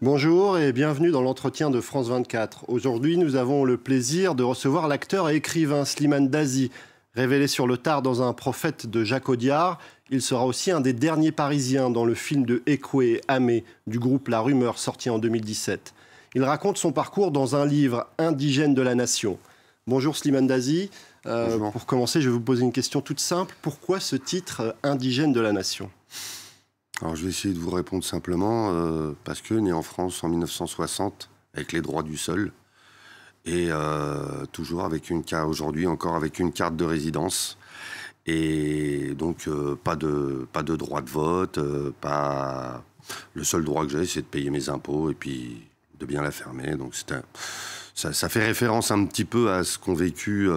Bonjour et bienvenue dans l'entretien de France 24. Aujourd'hui, nous avons le plaisir de recevoir l'acteur et écrivain Slimane Dazi, révélé sur le tard dans Un prophète de Jacques Audiard. Il sera aussi un des derniers Parisiens dans le film de Ekwe Amé du groupe La Rumeur sorti en 2017. Il raconte son parcours dans un livre Indigène de la Nation. Bonjour Slimane Dazi. Euh, pour commencer, je vais vous poser une question toute simple. Pourquoi ce titre euh, Indigène de la Nation alors je vais essayer de vous répondre simplement euh, parce que né en France en 1960 avec les droits du sol et euh, toujours avec une carte aujourd'hui encore avec une carte de résidence et donc euh, pas de pas de droit de vote, pas le seul droit que j'ai c'est de payer mes impôts et puis de bien la fermer donc un, ça, ça, fait référence un petit peu à ce qu'ont vécu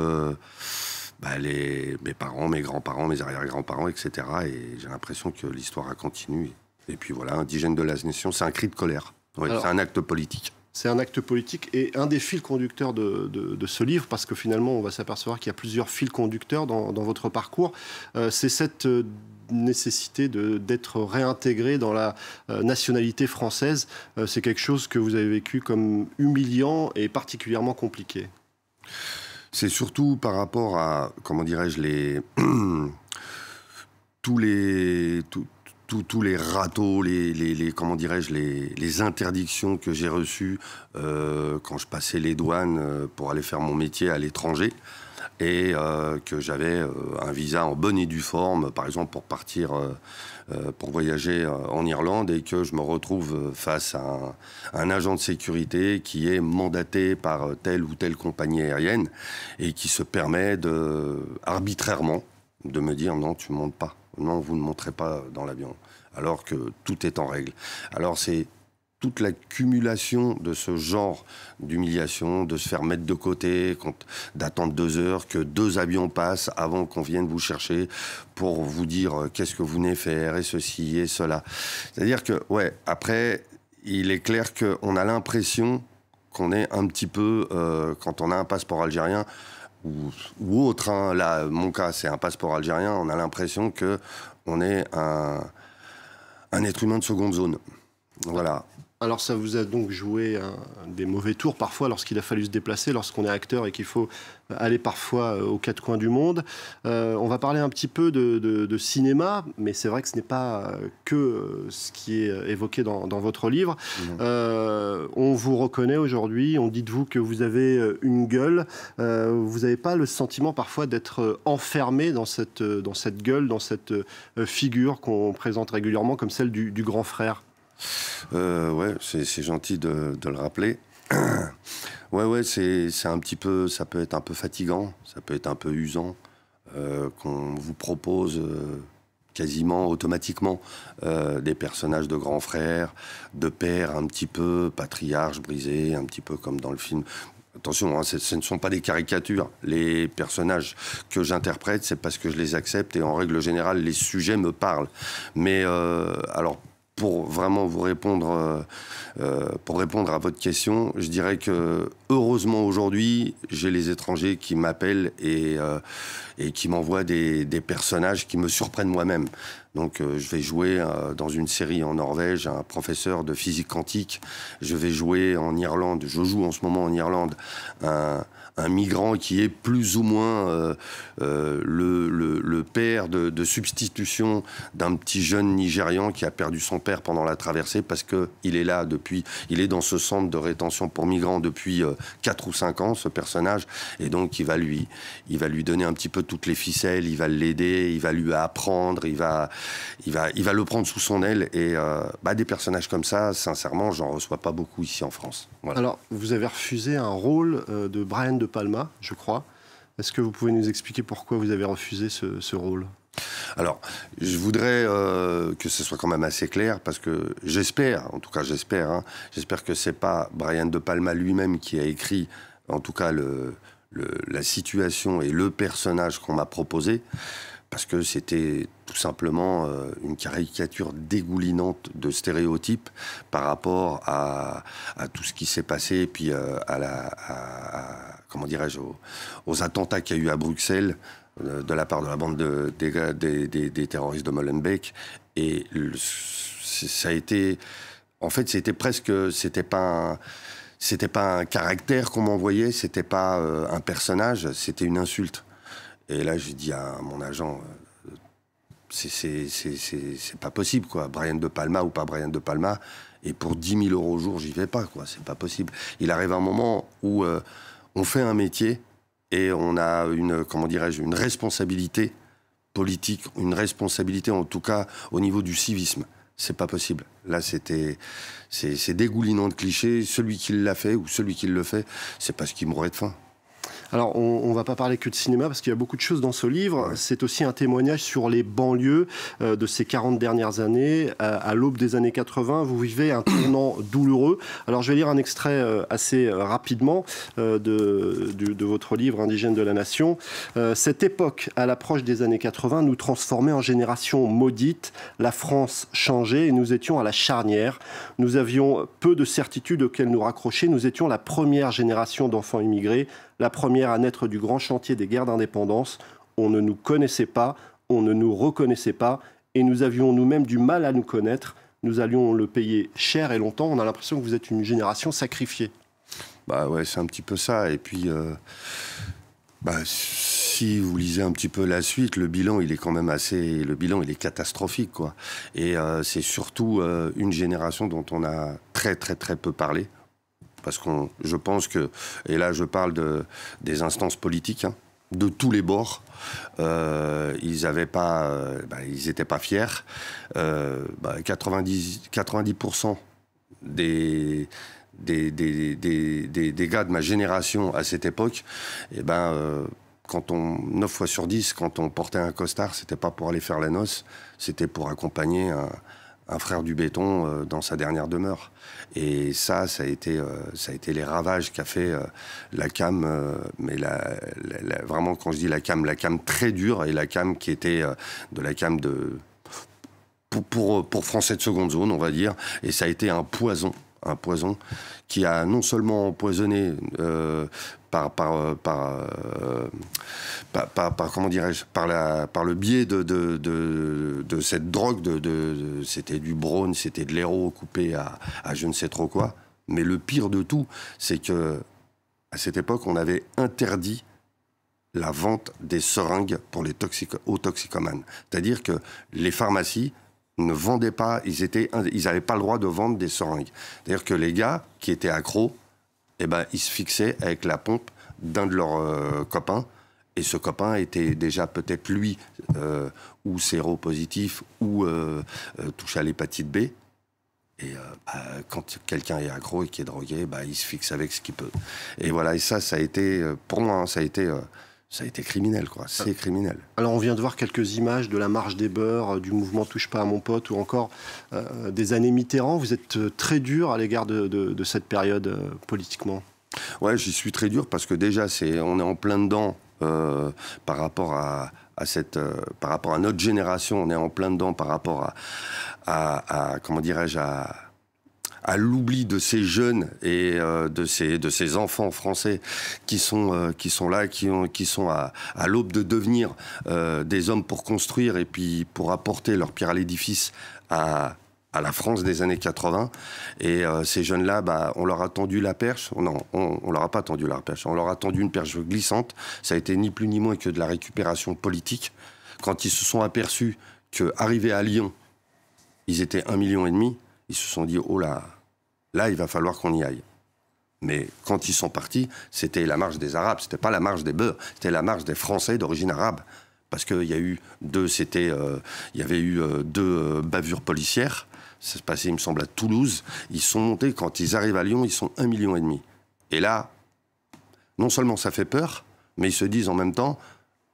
bah, mes parents, mes grands-parents, mes arrière-grands-parents, etc. Et j'ai l'impression que l'histoire a continué. Et puis voilà, indigène de la nation, c'est un cri de colère. c'est un acte politique. C'est un acte politique et un des fils conducteurs de, ce livre, parce que finalement, on va s'apercevoir qu'il y a plusieurs fils conducteurs dans, votre parcours. Euh, c'est cette euh, nécessité d'être réintégré dans la euh, nationalité française. c'est quelque chose que vous avez vécu comme humiliant et particulièrement compliqué. C'est surtout par rapport à, comment dirais-je, les... tous les... tous les râteaux, les, les, comment dirais-je, les, les, interdictions que j'ai reçues euh, quand je passais les douanes euh, pour aller faire mon métier à l'étranger et euh, que j'avais un visa en bonne et due forme, par exemple pour partir euh, pour voyager euh, en Irlande et que je me retrouve euh, face à un, agent de sécurité qui est mandaté par telle ou telle compagnie aérienne et qui se permet de, arbitrairement de me dire non, tu ne montes pas, non, vous ne monterez pas dans l'avion, alors que tout est en règle. Alors c'est toute l'accumulation de ce genre d'humiliation, de se faire mettre de côté, d'attendre deux heures, que deux avions passent avant qu'on vienne vous chercher pour vous dire euh, qu'est-ce que vous venez faire et ceci et cela. C'est-à-dire que, ouais, après, il est clair qu'on a l'impression qu'on est un petit peu, euh, quand on a un passeport algérien, ou, autre, hein, là, mon cas, c'est un passeport algérien, on a l'impression que on est un, un être humain de seconde zone. Voilà. Alors ça vous a donc joué des mauvais tours parfois lorsqu'il a fallu se déplacer, lorsqu'on est acteur et qu'il faut euh, aller parfois euh, aux quatre coins du monde. Euh, on va parler un petit peu de, cinéma, mais c'est vrai que ce n'est pas que ce qui est évoqué dans, votre livre. on vous reconnaît aujourd'hui, on dit de vous que vous avez une gueule. vous n'avez pas le sentiment parfois d'être enfermé dans cette, dans cette gueule, dans cette figure qu'on présente régulièrement comme celle du, du grand frère euh, ouais, c'est gentil de, le rappeler. ouais, ouais, c'est un petit peu, ça peut être un peu fatigant, ça peut être un peu usant euh, qu'on vous propose euh, quasiment automatiquement des personnages de grands frères, de pères un petit peu patriarches, brisés, un petit peu comme dans le film. Attention, hein, ce ne sont pas des caricatures. Les personnages que j'interprète, c'est parce que je les accepte et en règle générale, les sujets me parlent. Mais alors, pour vraiment vous répondre, euh, euh, pour répondre à votre question, je dirais que heureusement aujourd'hui, j'ai les étrangers qui m'appellent et, euh, qui m'envoient des, personnages qui me surprennent moi-même. Donc je vais jouer dans une série en Norvège un professeur de physique quantique. Je vais jouer en Irlande, je joue en ce moment en Irlande un, migrant qui est plus ou moins le, de père de, substitution d'un petit jeune Nigérian qui a perdu son père pendant la traversée parce qu'il est là depuis, il est dans ce centre de rétention pour migrants depuis 4 euh, ou 5 ans, ce personnage, et donc il va lui, il va lui donner un petit peu toutes les ficelles, il va l'aider, il va lui apprendre, il va, il va, il va le prendre sous son aile, et euh, bah, des personnages comme ça, sincèrement, j'en reçois pas beaucoup ici en France. Alors, vous avez refusé un rôle euh, de Brian De Palma, je crois. Est-ce que vous pouvez nous expliquer pourquoi vous avez refusé ce, rôle alors, je voudrais euh, que ce soit quand même assez clair parce que j'espère, en tout cas j'espère, hein, j'espère que ce n'est pas Brian De Palma lui-même qui a écrit, en tout cas la situation et le personnage qu'on m'a proposé, parce que c'était tout simplement euh, une caricature dégoulinante de stéréotypes par rapport à, tout ce qui s'est passé, puis euh, à la, comment dirais-je, aux, attentats qu'il y a eu à Bruxelles euh, de la part de la bande de, des, des, terroristes de Molenbeek. Et ça a été, en fait, c'était presque, c'était pas. c'était pas un caractère qu'on m'envoyait, c'était pas un personnage, c'était une insulte. Et là, j'ai dit à mon agent, c'est pas possible, quoi. Brian De Palma ou pas Brian De Palma, et pour 10 000 euros au jour, j'y vais pas, quoi. C'est pas possible. Il arrive un moment où euh, on fait un métier et on a une, comment dirais-je, une responsabilité politique, une responsabilité en tout cas au niveau du civisme. C'est pas possible. Là, c'était, c'est dégoulinant de clichés. Celui qui l'a fait ou celui qui le fait, c'est parce qu'il mourrait de faim. Alors, on ne va pas parler que de cinéma parce qu'il y a beaucoup de choses dans ce livre. C'est aussi un témoignage sur les banlieues euh, de ces 40 dernières années. à l'aube des années 80, vous vivez un tournant douloureux. Alors, je vais lire un extrait euh, assez euh, rapidement de, de, votre livre Indigène de la Nation. Cette époque, à l'approche des années 80, nous transformait en génération maudite. La France changeait et nous étions à la charnière. Nous avions peu de certitudes auxquelles nous raccrocher. Nous étions la première génération d'enfants immigrés la première à naître du grand chantier des guerres d'indépendance. On ne nous connaissait pas, on ne nous reconnaissait pas, et nous avions nous-mêmes du mal à nous connaître. Nous allions le payer cher et longtemps. On a l'impression que vous êtes une génération sacrifiée. Bah ouais, c'est un petit peu ça. Et puis, euh, bah, si vous lisez un petit peu la suite, le bilan, il est quand même assez. Le bilan, il est catastrophique, quoi. Et euh, c'est surtout euh, une génération dont on a très, très, très peu parlé parce qu'on, je pense que, et là je parle de, des instances politiques, hein, de tous les bords, euh, ils pas, n'étaient euh, bah, pas fiers. 90, euh, 90% bah, des des, des, des, des, gars de ma génération à cette époque, et eh ben, quand on, 9 fois sur 10, quand on portait un costard, c'était pas pour aller faire la noce, c'était pour accompagner un, un frère du béton euh, dans sa dernière demeure. Et ça, ça a été, euh, ça a été les ravages qu'a fait euh, la cam, mais vraiment quand je dis la cam, la cam très dure et la cam qui était de la cam de pour, pour, français de seconde zone, on va dire. Et ça a été un poison un poison qui a non seulement empoisonné euh, euh, par, par, comment dirais par, la, par le biais de, de, cette drogue, de, c'était du brown, c'était de l'héro coupé à, je ne sais trop quoi. Mais le pire de tout, c'est que à cette époque, on avait interdit la vente des seringues pour les aux toxicomanes. C'est-à-dire que les pharmacies ne vendaient pas, ils n'avaient ils pas le droit de vendre des seringues. C'est-à-dire que les gars qui étaient accros et eh ben, ils se fixaient avec la pompe d'un de leurs euh, copains. Et ce copain était déjà peut-être lui euh, ou séropositif ou euh, euh, touche à l'hépatite B. Et bah, quand quelqu'un est accro et qui est drogué, bah, il se fixe avec ce qu'il peut. Et voilà, et ça, ça a été, pour moi, hein, ça a été ça a été criminel, quoi. C'est ah. criminel. Alors, on vient de voir quelques images de la marche des beurs, euh, du mouvement Touche pas à mon pote, ou encore euh, euh, des années Mitterrand. Vous êtes très dur à l'égard de, cette période politiquement. Ouais, j'y suis très dur parce que déjà, c'est, on est en plein dedans par rapport à, cette, par rapport à notre génération. On est en plein dedans par rapport à, à comment dirais-je, à à l'oubli de ces jeunes et euh, de, ces, de ces enfants français qui sont, euh, qui sont là, qui, ont, qui sont à, à l'aube de devenir euh, des hommes pour construire et puis pour apporter leur pierre à l'édifice à, à la France des années 80. Et ces jeunes-là, bah, on leur a tendu la perche. Oh non, on, on leur a pas tendu la perche. On leur a tendu une perche glissante. Ça a été ni plus ni moins que de la récupération politique. Quand ils se sont aperçus que, à Lyon, ils étaient un million et demi ils se sont dit, oh là, là, il va falloir qu'on y aille. Mais quand ils sont partis, c'était la marche des Arabes, c'était pas la marche des Beurs, c'était la marche des Français d'origine arabe. Parce qu'il y a eu deux, c'était, euh, il y avait eu euh, deux euh, bavures policières. Ça se passait, il me semble, à Toulouse. Ils sont montés, quand ils arrivent à Lyon, ils sont un million et demi. Et là, non seulement ça fait peur, mais ils se disent en même temps,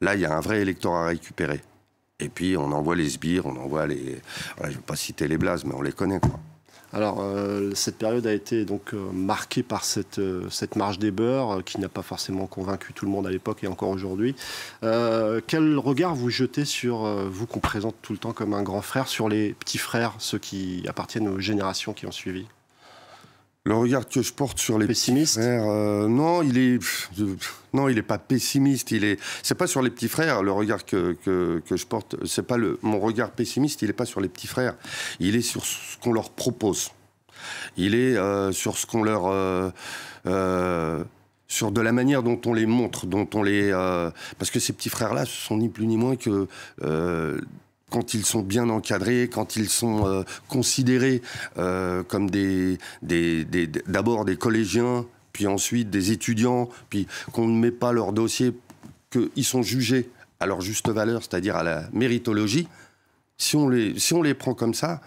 là, il y a un vrai électorat à récupérer. Et puis, on envoie les sbires, on envoie les... je ne vais pas citer les blases, mais on les connaît, quoi. Alors, euh, cette période a été donc euh, marquée par cette, euh, cette marche des beurs qui n'a pas forcément convaincu tout le monde à l'époque et encore aujourd'hui. quel regard vous jetez sur vous qu'on présente tout le temps comme un grand frère, sur les petits frères, ceux qui appartiennent aux générations qui ont suivi le regard que je porte sur les petits frères, euh, non, il est non, il est pas pessimiste. Il est c'est pas sur les petits frères le regard que, je porte. C'est pas le mon regard pessimiste. Il est pas sur les petits frères. Il est sur ce qu'on leur propose. Il est euh, sur ce qu'on leur euh, sur de la manière dont on les montre, dont on les parce que ces petits frères là, ce sont ni plus ni moins que quand ils sont bien encadrés, quand ils sont euh, considérés euh, comme des, d'abord des, collégiens, puis ensuite des étudiants, puis qu'on ne met pas leur dossier, qu'ils sont jugés à leur juste valeur, c'est-à-dire à la méritologie, si on les, si on les prend comme ça,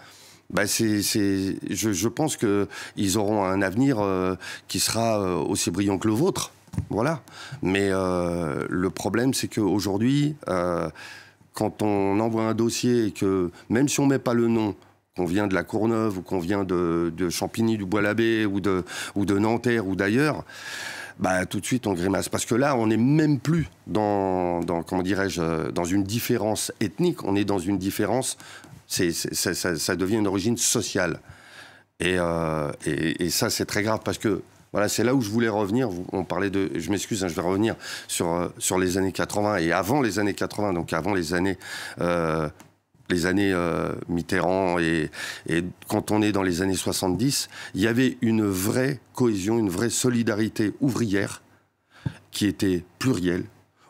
bah, c'est, je, je, pense qu'ils auront un avenir euh, qui sera aussi brillant que le vôtre. Voilà. Mais le problème, c'est qu'aujourd'hui, quand on envoie un dossier et que, même si on ne met pas le nom, qu'on vient de la Courneuve ou qu'on vient de, Champigny, du bois Labé ou de, ou de Nanterre ou d'ailleurs, bah, tout de suite on grimace. Parce que là, on n'est même plus dans, comment dirais-je, dans une différence ethnique, on est dans une différence, c'est, ça, devient une origine sociale. Et, euh, et, et ça, c'est très grave parce que voilà, c'est là où je voulais revenir. On parlait de, je m'excuse, hein, je vais revenir sur, euh, les années 80 et avant les années 80, donc avant les années euh, les années euh, Mitterrand et, et, quand on est dans les années 70, il y avait une vraie cohésion, une vraie solidarité ouvrière qui était plurielle,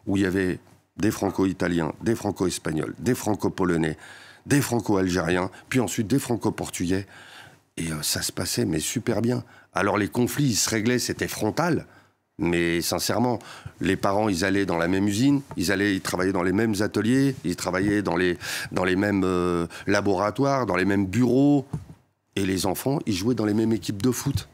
où il y avait des franco-italiens, des franco-espagnols, des franco-polonais, des franco-algériens, puis ensuite des franco-portugais. Et euh, ça se passait, mais super bien. Alors les conflits, ils se réglaient, c'était frontal. Mais sincèrement, les parents, ils allaient dans la même usine, ils allaient ils travaillaient dans les mêmes ateliers, ils travaillaient dans les, dans les mêmes euh, laboratoires, dans les mêmes bureaux. Et les enfants, ils jouaient dans les mêmes équipes de foot.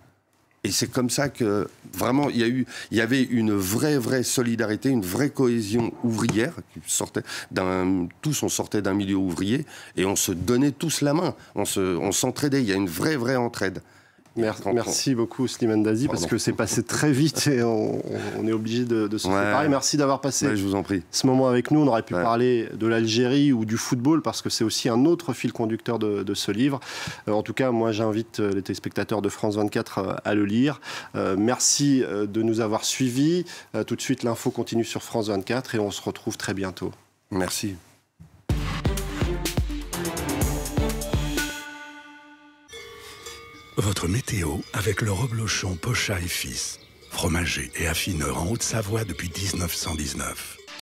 Et c'est comme ça que vraiment il y a eu, il y avait une vraie vraie solidarité, une vraie cohésion ouvrière qui sortait d'un, tous on sortait d'un milieu ouvrier et on se donnait tous la main, on se, on s'entraidait. Il y a une vraie vraie entraide. Merci, beaucoup Slimane Dazi parce que c'est passé très vite et on, est obligé de, se séparer. Merci d'avoir passé ce moment avec nous. On aurait pu parler de l'Algérie ou du football parce que c'est aussi un autre fil conducteur de, ce livre. Euh, en tout cas, moi j'invite euh, les téléspectateurs de France 24 euh, à le lire. merci de nous avoir suivis. tout de suite, l'info continue sur France 24 et on se retrouve très bientôt. Merci. votre météo avec le reblochon Pocha et Fils, fromager et affineur en Haute-Savoie depuis 1919.